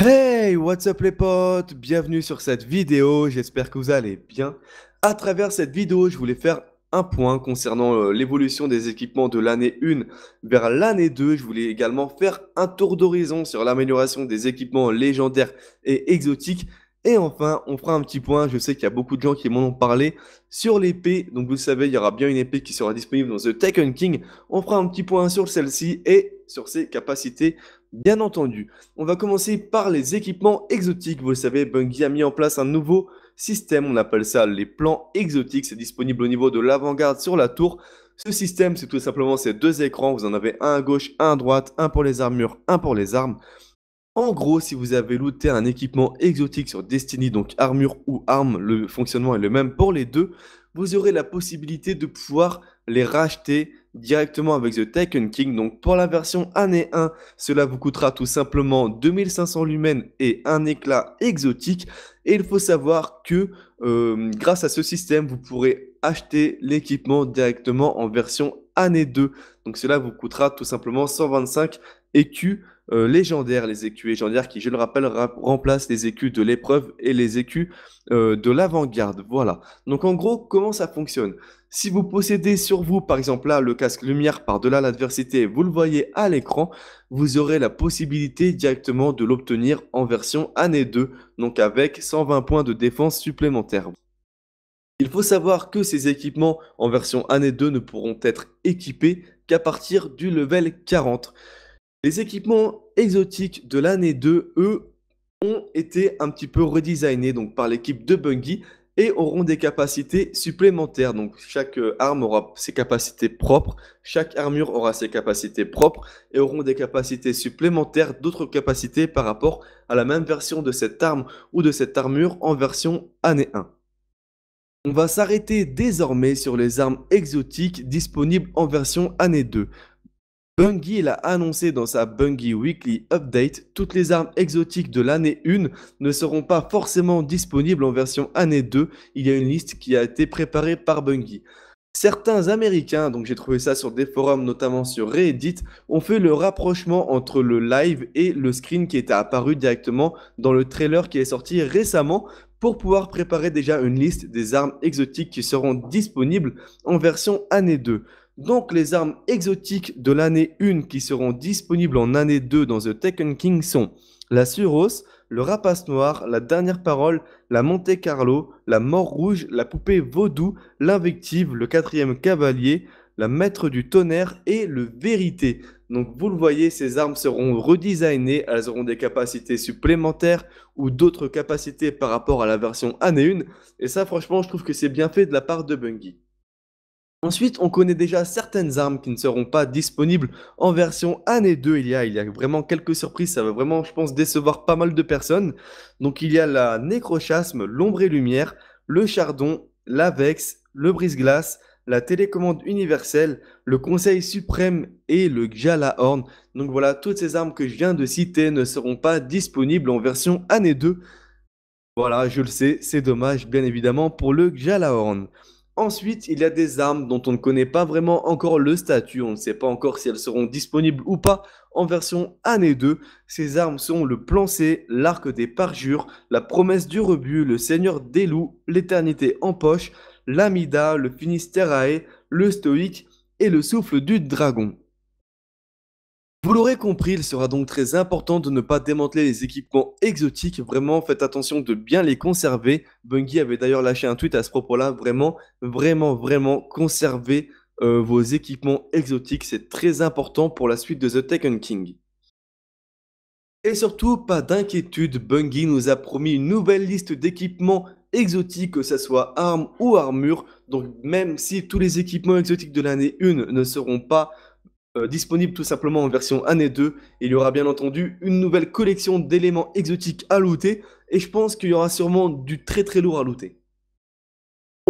Hey, what's up les potes Bienvenue sur cette vidéo, j'espère que vous allez bien. À travers cette vidéo, je voulais faire un point concernant euh, l'évolution des équipements de l'année 1 vers l'année 2. Je voulais également faire un tour d'horizon sur l'amélioration des équipements légendaires et exotiques. Et enfin, on fera un petit point, je sais qu'il y a beaucoup de gens qui m'en ont parlé, sur l'épée. Donc vous savez, il y aura bien une épée qui sera disponible dans The Taken King. On fera un petit point sur celle-ci et sur ses capacités, bien entendu. On va commencer par les équipements exotiques. Vous le savez, Bungie a mis en place un nouveau système, on appelle ça les plans exotiques. C'est disponible au niveau de l'avant-garde sur la tour. Ce système, c'est tout simplement ces deux écrans. Vous en avez un à gauche, un à droite, un pour les armures, un pour les armes. En gros, si vous avez looté un équipement exotique sur Destiny, donc armure ou arme, le fonctionnement est le même pour les deux, vous aurez la possibilité de pouvoir les racheter directement avec The Taken King. Donc pour la version année 1, cela vous coûtera tout simplement 2500 lumens et un éclat exotique. Et il faut savoir que euh, grâce à ce système, vous pourrez acheter l'équipement directement en version année 2. Donc cela vous coûtera tout simplement 125 écus euh, légendaires, les écus légendaires qui, je le rappelle, remplacent les écus de l'épreuve et les écus euh, de l'avant-garde. Voilà. Donc en gros, comment ça fonctionne Si vous possédez sur vous, par exemple là, le casque lumière par-delà l'adversité, vous le voyez à l'écran, vous aurez la possibilité directement de l'obtenir en version année 2, donc avec 120 points de défense supplémentaires. Il faut savoir que ces équipements en version année 2 ne pourront être équipés qu'à partir du level 40. Les équipements exotiques de l'année 2, eux, ont été un petit peu redesignés donc par l'équipe de Bungie et auront des capacités supplémentaires. Donc chaque euh, arme aura ses capacités propres, chaque armure aura ses capacités propres et auront des capacités supplémentaires, d'autres capacités par rapport à la même version de cette arme ou de cette armure en version année 1. On va s'arrêter désormais sur les armes exotiques disponibles en version année 2. Bungie l'a annoncé dans sa Bungie Weekly Update, toutes les armes exotiques de l'année 1 ne seront pas forcément disponibles en version année 2, il y a une liste qui a été préparée par Bungie. Certains Américains, donc j'ai trouvé ça sur des forums, notamment sur Reddit, ont fait le rapprochement entre le live et le screen qui était apparu directement dans le trailer qui est sorti récemment pour pouvoir préparer déjà une liste des armes exotiques qui seront disponibles en version année 2. Donc les armes exotiques de l'année 1 qui seront disponibles en année 2 dans The Taken King sont la Suros, le Rapace Noir, la Dernière Parole, la Monte Carlo, la Mort Rouge, la Poupée Vaudou, l'Invective, le Quatrième Cavalier, la Maître du Tonnerre et le Vérité. Donc vous le voyez, ces armes seront redesignées, elles auront des capacités supplémentaires ou d'autres capacités par rapport à la version année 1, et ça franchement je trouve que c'est bien fait de la part de Bungie. Ensuite, on connaît déjà certaines armes qui ne seront pas disponibles en version année 2. Il y a, il y a vraiment quelques surprises, ça va vraiment, je pense, décevoir pas mal de personnes. Donc il y a la nécrochasme, l'ombre et lumière, le chardon, l'avex, le brise-glace, la télécommande universelle, le Conseil suprême et le Jalahorn. Donc voilà, toutes ces armes que je viens de citer ne seront pas disponibles en version année 2. Voilà, je le sais, c'est dommage bien évidemment pour le Gjalahorn. Ensuite, il y a des armes dont on ne connaît pas vraiment encore le statut, on ne sait pas encore si elles seront disponibles ou pas en version année 2. Ces armes sont le plan C, l'arc des parjures, la promesse du rebut, le seigneur des loups, l'éternité en poche, l'amida, le Finisterrae, le stoïque et le souffle du dragon. Vous l'aurez compris, il sera donc très important de ne pas démanteler les équipements exotiques, vraiment faites attention de bien les conserver. Bungie avait d'ailleurs lâché un tweet à ce propos-là, vraiment, vraiment, vraiment conservez euh, vos équipements exotiques, c'est très important pour la suite de The Taken King. Et surtout, pas d'inquiétude, Bungie nous a promis une nouvelle liste d'équipements exotiques, que ce soit armes ou armure Donc même si tous les équipements exotiques de l'année 1 ne seront pas euh, disponibles tout simplement en version année 2, il y aura bien entendu une nouvelle collection d'éléments exotiques à looter et je pense qu'il y aura sûrement du très très lourd à looter.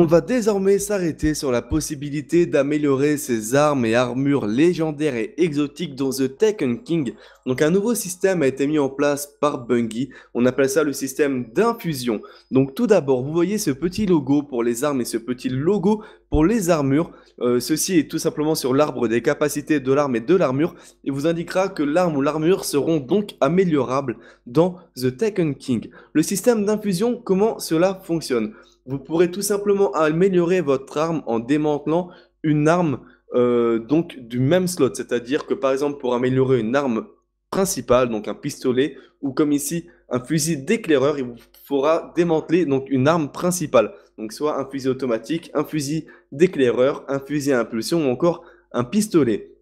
On va désormais s'arrêter sur la possibilité d'améliorer ses armes et armures légendaires et exotiques dans The Taken King. Donc un nouveau système a été mis en place par Bungie, on appelle ça le système d'infusion. Donc tout d'abord, vous voyez ce petit logo pour les armes et ce petit logo pour les armures. Euh, ceci est tout simplement sur l'arbre des capacités de l'arme et de l'armure et vous indiquera que l'arme ou l'armure seront donc améliorables dans The Taken King. Le système d'infusion, comment cela fonctionne vous pourrez tout simplement améliorer votre arme en démantelant une arme euh, donc du même slot. C'est-à-dire que par exemple pour améliorer une arme principale, donc un pistolet, ou comme ici un fusil d'éclaireur, il vous faudra démanteler donc une arme principale. Donc soit un fusil automatique, un fusil d'éclaireur, un fusil à impulsion ou encore un pistolet.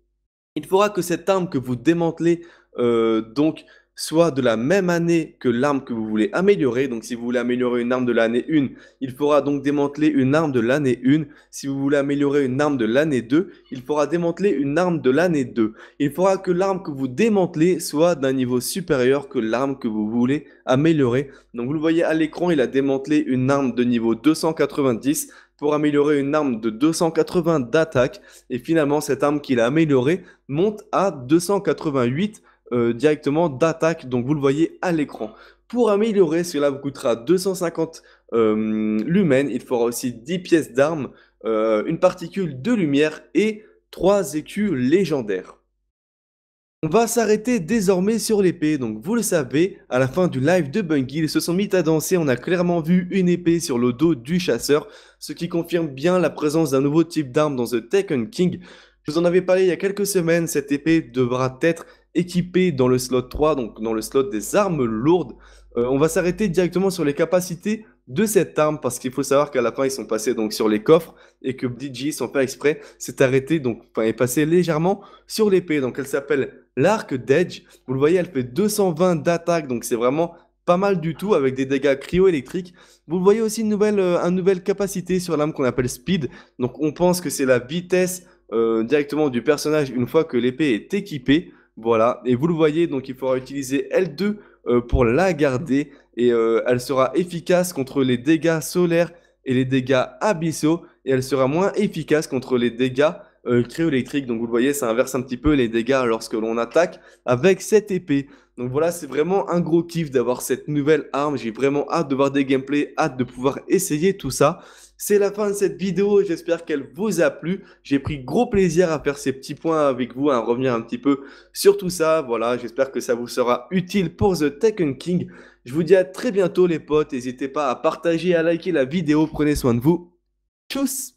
Il faudra que cette arme que vous démantelez euh, donc soit de la même année que l'arme que vous voulez améliorer. Donc si vous voulez améliorer une arme de l'année 1, il faudra donc démanteler une arme de l'année 1. Si vous voulez améliorer une arme de l'année 2, il faudra démanteler une arme de l'année 2. Il faudra que l'arme que vous démantelez soit d'un niveau supérieur que l'arme que vous voulez améliorer. Donc vous le voyez à l'écran, il a démantelé une arme de niveau 290 pour améliorer une arme de 280 d'attaque. Et finalement, cette arme qu'il a améliorée monte à 288 euh, directement d'attaque, donc vous le voyez à l'écran. Pour améliorer, cela vous coûtera 250 euh, lumens, il faudra aussi 10 pièces d'armes, euh, une particule de lumière et 3 écus légendaires. On va s'arrêter désormais sur l'épée, donc vous le savez, à la fin du live de Bungie, ils se sont mis à danser, on a clairement vu une épée sur le dos du chasseur, ce qui confirme bien la présence d'un nouveau type d'arme dans The Taken King. Je vous en avais parlé il y a quelques semaines, cette épée devra être équipé dans le slot 3, donc dans le slot des armes lourdes. Euh, on va s'arrêter directement sur les capacités de cette arme parce qu'il faut savoir qu'à la fin ils sont passés donc sur les coffres et que DJ sans faire exprès s'est arrêté donc enfin, est passé légèrement sur l'épée donc elle s'appelle l'arc d'Edge vous le voyez elle fait 220 d'attaque donc c'est vraiment pas mal du tout avec des dégâts cryo-électriques. Vous voyez aussi une nouvelle, euh, nouvelle capacité sur l'arme qu'on appelle Speed. Donc on pense que c'est la vitesse euh, directement du personnage une fois que l'épée est équipée. Voilà, et vous le voyez, donc il faudra utiliser L2 euh, pour la garder, et euh, elle sera efficace contre les dégâts solaires et les dégâts abyssaux, et elle sera moins efficace contre les dégâts créo euh, cryoélectriques. Donc vous le voyez, ça inverse un petit peu les dégâts lorsque l'on attaque avec cette épée. Donc voilà, c'est vraiment un gros kiff d'avoir cette nouvelle arme, j'ai vraiment hâte de voir des gameplays, hâte de pouvoir essayer tout ça. C'est la fin de cette vidéo, j'espère qu'elle vous a plu. J'ai pris gros plaisir à faire ces petits points avec vous, à revenir un petit peu sur tout ça. Voilà, j'espère que ça vous sera utile pour The Tekken King. Je vous dis à très bientôt les potes, n'hésitez pas à partager, à liker la vidéo, prenez soin de vous. Tchuss